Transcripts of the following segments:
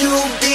you be?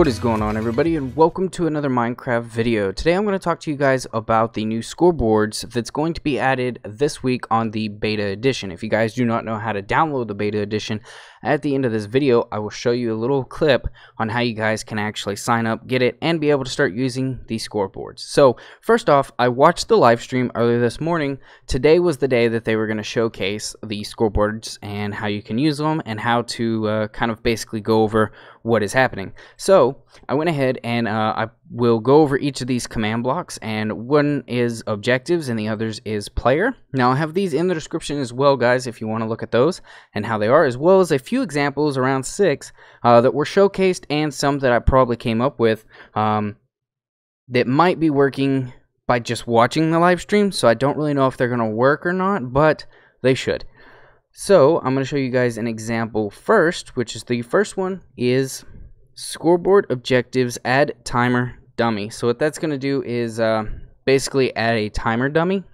What is going on everybody and welcome to another Minecraft video. Today I'm going to talk to you guys about the new scoreboards that's going to be added this week on the beta edition. If you guys do not know how to download the beta edition, at the end of this video I will show you a little clip on how you guys can actually sign up, get it, and be able to start using these scoreboards. So first off, I watched the live stream earlier this morning. Today was the day that they were going to showcase the scoreboards and how you can use them and how to uh, kind of basically go over what is happening. So I went ahead and uh, I will go over each of these command blocks and one is objectives and the others is player. Now I have these in the description as well guys if you want to look at those and how they are as well as a few examples around six uh, that were showcased and some that I probably came up with um, that might be working by just watching the live stream so I don't really know if they're going to work or not but they should. So I'm going to show you guys an example first, which is the first one is scoreboard objectives add timer dummy. So what that's going to do is uh, basically add a timer dummy.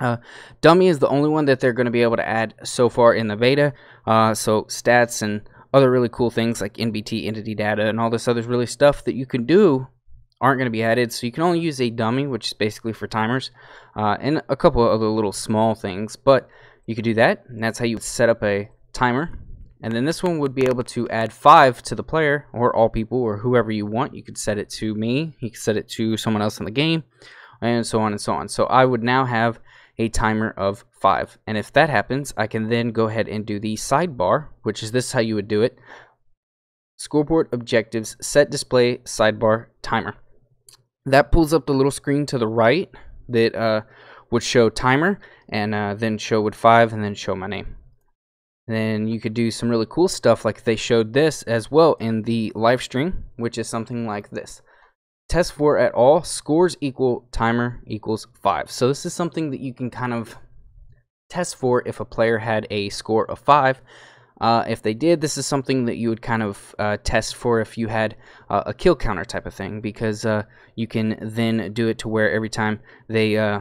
Uh, dummy is the only one that they're going to be able to add so far in the beta. Uh, so stats and other really cool things like NBT entity data and all this other really stuff that you can do aren't going to be added. So you can only use a dummy, which is basically for timers, uh, and a couple of other little small things. But you could do that, and that's how you set up a timer. And then this one would be able to add five to the player or all people or whoever you want. You could set it to me. You could set it to someone else in the game and so on and so on. So I would now have a timer of five. And if that happens, I can then go ahead and do the sidebar, which is this how you would do it. Scoreboard objectives, set display, sidebar, timer. That pulls up the little screen to the right that uh, would show timer and uh, then show would five and then show my name. then you could do some really cool stuff like they showed this as well in the live stream, which is something like this. Test for at all scores equal timer equals five. So this is something that you can kind of test for if a player had a score of five. Uh, if they did, this is something that you would kind of uh, test for if you had uh, a kill counter type of thing, because uh, you can then do it to where every time they uh,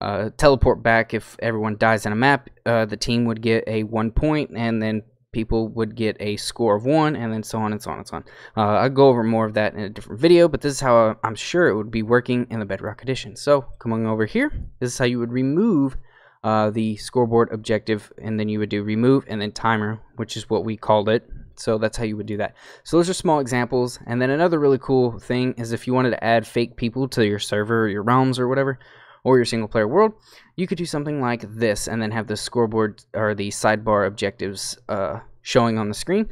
uh, teleport back if everyone dies in a map. Uh, the team would get a one point, and then people would get a score of one, and then so on and so on and so on. Uh, I'll go over more of that in a different video, but this is how uh, I'm sure it would be working in the Bedrock Edition. So coming over here, this is how you would remove uh, the scoreboard objective, and then you would do remove and then timer, which is what we called it. So that's how you would do that. So those are small examples. And then another really cool thing is if you wanted to add fake people to your server or your realms or whatever, or your single player world, you could do something like this and then have the scoreboard or the sidebar objectives uh, showing on the screen.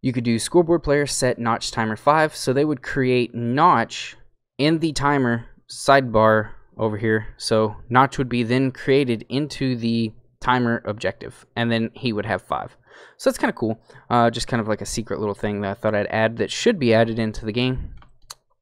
You could do scoreboard player set notch timer 5, so they would create notch in the timer sidebar over here. So notch would be then created into the timer objective, and then he would have 5. So that's kind of cool. Uh, just kind of like a secret little thing that I thought I'd add that should be added into the game.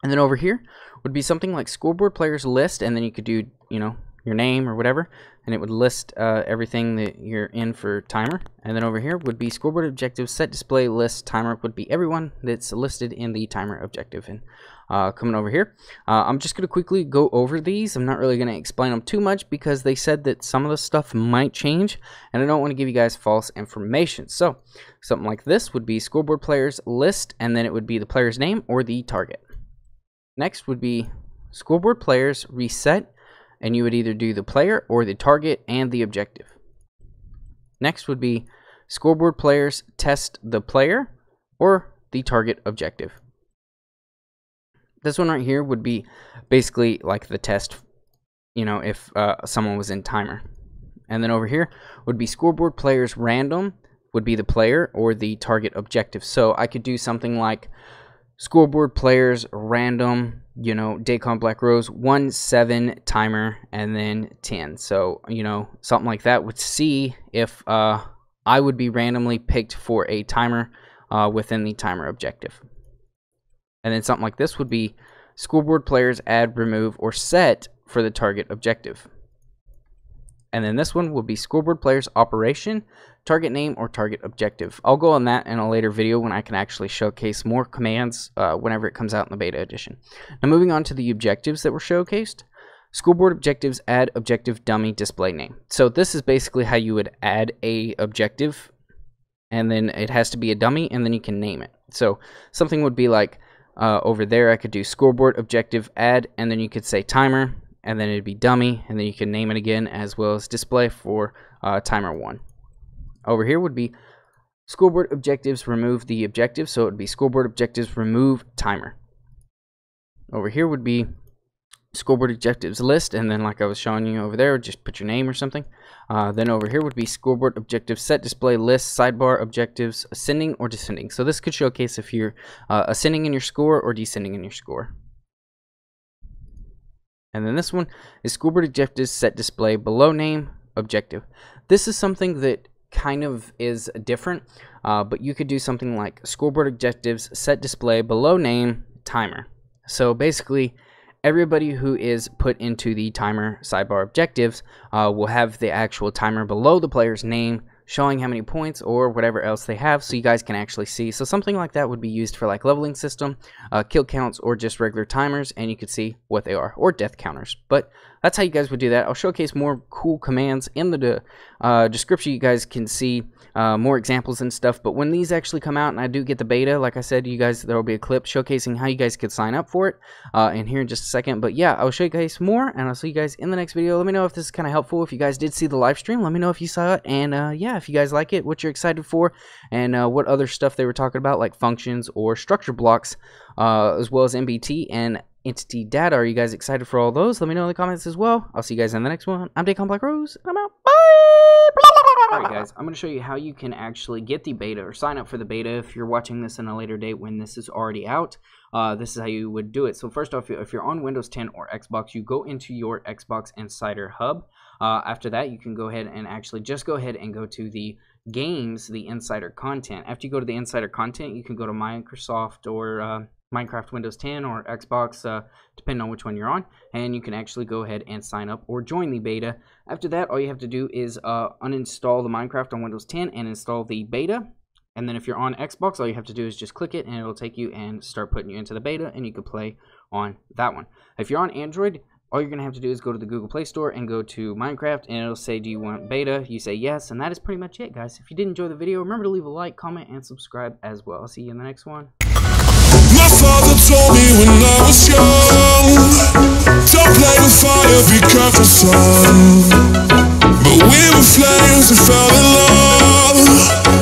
And then over here would be something like scoreboard players list, and then you could do, you know, your name or whatever, and it would list uh, everything that you're in for timer. And then over here would be scoreboard objective, set display, list, timer would be everyone that's listed in the timer objective. And uh, coming over here, uh, I'm just going to quickly go over these. I'm not really going to explain them too much because they said that some of the stuff might change, and I don't want to give you guys false information. So something like this would be scoreboard players list, and then it would be the player's name or the target. Next would be scoreboard players reset, and you would either do the player or the target and the objective. Next would be scoreboard players test the player or the target objective. This one right here would be basically like the test, you know, if uh, someone was in timer. And then over here would be scoreboard players random would be the player or the target objective. So I could do something like scoreboard players random you know Daycon Black Rose one seven timer and then ten so you know something like that would see if uh, I would be randomly picked for a timer uh, within the timer objective and then something like this would be scoreboard players add remove or set for the target objective and then this one will be scoreboard player's operation, target name, or target objective. I'll go on that in a later video when I can actually showcase more commands uh, whenever it comes out in the beta edition. Now moving on to the objectives that were showcased. Scoreboard objectives add objective dummy display name. So this is basically how you would add a objective and then it has to be a dummy and then you can name it. So something would be like uh, over there I could do scoreboard objective add and then you could say timer and then it'd be dummy, and then you can name it again as well as display for uh, timer one. Over here would be school board objectives remove the objective, so it would be school board objectives remove timer. Over here would be school board objectives list, and then like I was showing you over there, just put your name or something. Uh, then over here would be school board objectives set display list sidebar objectives ascending or descending. So this could showcase if you're uh, ascending in your score or descending in your score. And then this one is scoreboard objectives set display below name objective. This is something that kind of is different, uh, but you could do something like scoreboard objectives set display below name timer. So basically, everybody who is put into the timer sidebar objectives uh, will have the actual timer below the player's name showing how many points or whatever else they have so you guys can actually see. So something like that would be used for like leveling system, uh, kill counts, or just regular timers and you could see what they are, or death counters. But that's how you guys would do that. I'll showcase more cool commands in the uh, description, you guys can see uh, more examples and stuff. But when these actually come out and I do get the beta, like I said, you guys, there will be a clip showcasing how you guys could sign up for it uh, in here in just a second. But yeah, I'll show you guys more and I'll see you guys in the next video. Let me know if this is kind of helpful. If you guys did see the live stream, let me know if you saw it. And uh, yeah, if you guys like it, what you're excited for, and uh, what other stuff they were talking about, like functions or structure blocks, uh, as well as MBT and entity data. Are you guys excited for all those? Let me know in the comments as well. I'll see you guys in the next one. I'm Day Complex Rose, and I'm out. Bye! Alright guys, I'm going to show you how you can actually get the beta or sign up for the beta if you're watching this in a later date when this is already out. Uh, this is how you would do it. So first off, if you're on Windows 10 or Xbox, you go into your Xbox Insider Hub. Uh, after that, you can go ahead and actually just go ahead and go to the games, the insider content. After you go to the insider content, you can go to Microsoft or... Uh, Minecraft Windows 10 or Xbox, uh, depending on which one you're on, and you can actually go ahead and sign up or join the beta. After that, all you have to do is uh, uninstall the Minecraft on Windows 10 and install the beta. And then if you're on Xbox, all you have to do is just click it and it'll take you and start putting you into the beta and you can play on that one. If you're on Android, all you're going to have to do is go to the Google Play Store and go to Minecraft and it'll say, do you want beta? You say yes, and that is pretty much it, guys. If you did enjoy the video, remember to leave a like, comment, and subscribe as well. I'll see you in the next one told me when I was young Don't play with fire, be careful son But we were flames and fell in love